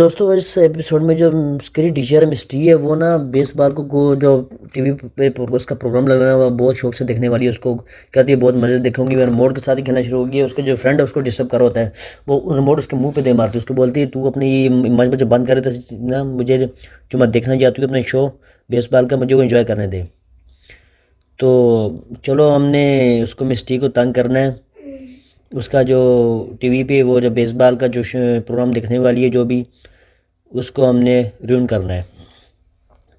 दोस्तों इस एपिसोड में जो स्क्रीन टीचर मिस्ट्री है वो ना बेसबॉल को, को जो टीवी पे उसका प्रोग्राम लग रहा है वो बहुत शौक से देखने वाली है उसको कहती तो है बहुत मज़े देखूंगी मैं रिमोट के साथ ही खेलना शुरू होगी उसके जो फ्रेंड है उसको डिस्टर्ब कर होता है वो रिमोट उसके मुंह पे दे मारती है उसको बोलती है तू अपनी इमेज मुझे बंद कर देता ना मुझे जो मैं देखना चाहती हूँ अपने शो बाल का मुझे वो इन्जॉय करने दे तो चलो हमने उसको मिस्ट्री को तंग करना है उसका जो टीवी पे वो जो बेसबॉल का जो प्रोग्राम देखने वाली है जो भी उसको हमने रून करना है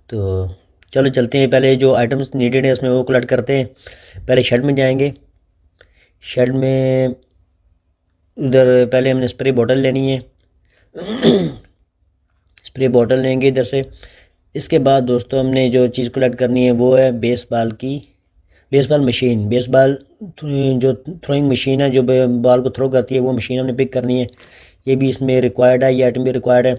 तो चलो चलते हैं पहले जो आइटम्स नीडेड है उसमें वो कलेक्ट करते हैं पहले शेड में जाएंगे शेड में उधर पहले हमने स्प्रे बॉटल लेनी है स्प्रे बॉटल लेंगे इधर से इसके बाद दोस्तों हमने जो चीज़ कलेक्ट करनी है वो है बेसबॉल की बेसबॉल मशीन बेसबॉल जो थ्रोइंग मशीन है जो बॉल को थ्रो करती है वो मशीन हमने पिक करनी है ये भी इसमें रिक्वायर्ड है ये आइटम भी रिक्वायर्ड है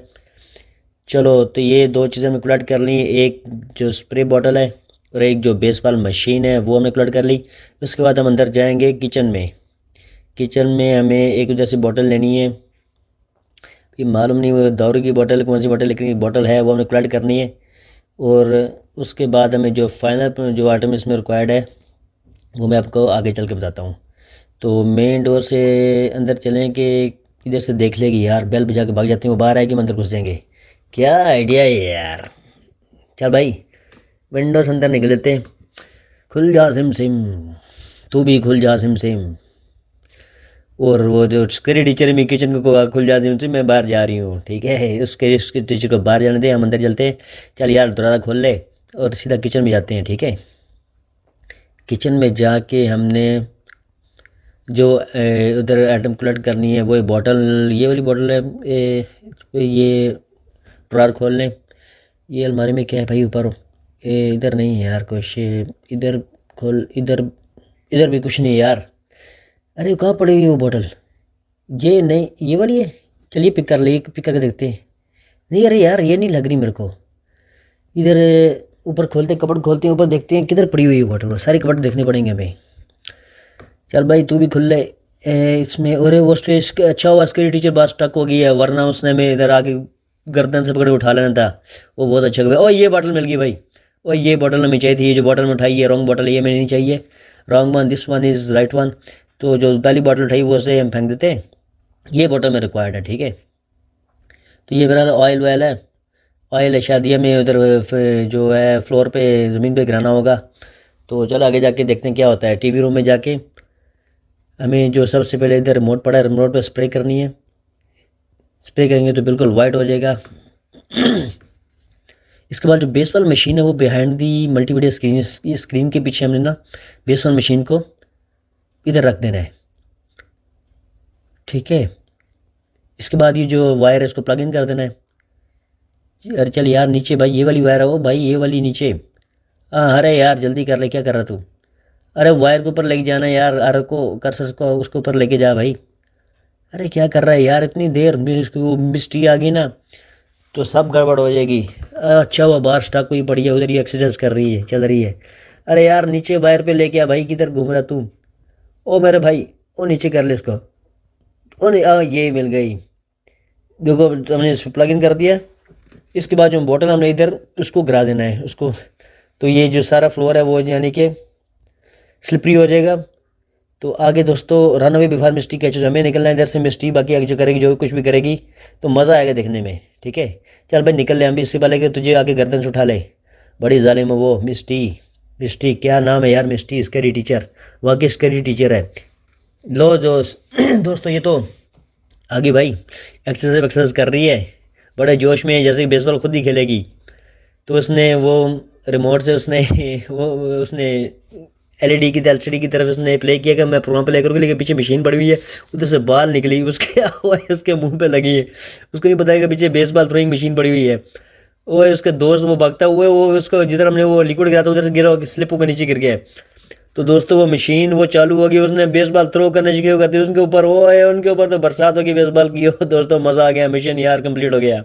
चलो तो ये दो चीज़ें हमने कलेक्ट कर ली एक जो स्प्रे बॉटल है और एक जो बेसबॉल मशीन है वो हमने कलेक्ट कर ली उसके बाद हम अंदर जाएंगे किचन में किचन में हमें एक उधर से बॉटल लेनी है कि मालूम नहीं वो दौरे की बॉटल कौन सी बॉटल लेकिन बॉटल है वो हमें कलेक्ट करनी है और उसके बाद हमें जो फाइनल जो आइटम इसमें रिक्वायर्ड है वो मैं आपको आगे चल के बताता हूँ तो मेन डोर से अंदर चलें कि इधर से देख लेगी यार बेल बजा के भाग जाती हूँ बाहर आएगी हम अंदर घुस जाएंगे क्या आइडिया है यार चल भाई विंडो अंदर अंदर निकलते खुल जा सिम सिम तू भी खुल जा सिम सिम और वो जो सिक्योरिटी टीचर में किचन को खुल जा सिम सिम मैं बाहर जा रही हूँ ठीक है उसके उसके टीचर को बाहर जाने दे हम अंदर चलते चल यार दोबारा खोल ले और सीधा किचन में जाते हैं ठीक है किचन में जाके हमने जो उधर आइटम कलेक्ट करनी है वो बॉटल ये वाली बॉटल है ए, ये ड्रार खोल लें ये अलमारी में क्या है भाई ऊपर ये इधर नहीं है यार कुछ इधर खोल इधर इधर भी कुछ नहीं यार अरे कहाँ पड़ी हुई वो बोतल ये नहीं ये वाली है चलिए पिक कर लिए पिक करके देखते हैं नहीं अरे यार ये नहीं लग रही मेरे को इधर ऊपर खोलते कपट खोलते हैं ऊपर देखते हैं किधर पड़ी हुई है बोतल सारे कपट तो देखने पड़ेंगे हमें चल भाई तू भी खुल ले इसमें अरे वो अच्छा हुआ इसके टीचर बात स्टक हो गई है वरना उसने हमें इधर आके गर्दन से पकड़ के उठा लेना था वो बहुत अच्छा गया और ये बॉटल मिल गई भाई और ये बॉटल हमें चाहिए थी ये जो बॉटल में उठाई है रॉन्ग बॉटल ये हमें नहीं चाहिए wrong one this one is right one तो जो पहली बॉटल उठाई वो से हम फेंक देते ये बॉटल में रिक्वायर्ड है ठीक है तो ये मेरा ऑयल वायल है ऑयल है शादी में उधर जो है फ्लोर पर ज़मीन पर गिराना होगा तो चलो आगे जाके देखते हैं क्या होता है टी रूम में जाके हमें जो सबसे पहले इधर रिमोट पड़ा है रिमोट पर स्प्रे करनी है स्प्रे करेंगे तो बिल्कुल वाइट हो जाएगा इसके बाद जो बेस वाल मशीन है वो behind the multimedia screen screen के पीछे हमने ना बेस वाल मशीन को इधर रख देना है ठीक है इसके बाद ये जो वायर है इसको प्लग इन कर देना है अरे चल यार नीचे भाई ये वाली वायर है वो भाई ये वाली नीचे हाँ अरे यार जल्दी कर ले क्या कर रहा तू अरे वायर के ऊपर लेके जाना यार अरे को कर सको उसके ऊपर लेके जा भाई अरे क्या कर रहा है यार इतनी देर मिस्ट्री आ गई ना तो सब गड़बड़ हो जाएगी अच्छा हुआ बाहर स्टाक कोई बढ़िया उधर ही एक्सरसाइज कर रही है चल रही है अरे यार नीचे वायर पे लेके आ भाई किधर घूम रहा तू ओ मेरे भाई ओ नीचे कर ले इसको ओ आ, ये मिल गई देखो हमने इस प्लग इन कर दिया इसके बाद जो बॉटल हमने इधर उसको गिरा देना है उसको तो ये जो सारा फ्लोर है वो यानी कि स्लिपरी हो जाएगा तो आगे दोस्तों run away before misty catches हमें निकलना है इधर से मिस्टी बाकी आगे जो करेगी जो कुछ भी करेगी तो मज़ा आएगा देखने में ठीक है चल भाई निकल ले हम भी इससे पहले कि तुझे आगे गर्दन से उठा ले बड़ी जालिम वो मिस्टी मिस्टी क्या नाम है यार मिस्टी इसकरी टीचर वाकई स्क्री टीचर है लो जो दोस्तों ये तो आगे भाई एक्सरसाइज एक्सरसाइज कर रही है बड़े जोश में है जैसे बेसबॉल खुद ही खेलेगी तो उसने वो रिमोट से उसने वो उसने एलईडी e की एलसीडी की तरफ उसने प्ले किया कि मैं प्रोग्राम प्ले करूँगी लेकिन पीछे मशीन पड़ी हुई है उधर से बाल निकली उसके आवाज उसके मुंह पे लगी है उसको नहीं पता है कि पीछे बेसबॉल थ्रोइंग मशीन पड़ी हुई है वो उसके दोस्त वो भागता हुआ वो उसको जिधर हमने वो लिक्विड गिरा था उधर से गिरा स्लिप होकर नीचे गिर गया तो दोस्तों वो मशीन वो चालू होगी उसने बेसबॉल थ्रो करने शुरू कर दी उसके ऊपर वो है उनके ऊपर तो बरसात होगी बेसबॉल की हो दोस्तों मज़ा आ गया मिशन यार कंप्लीट हो गया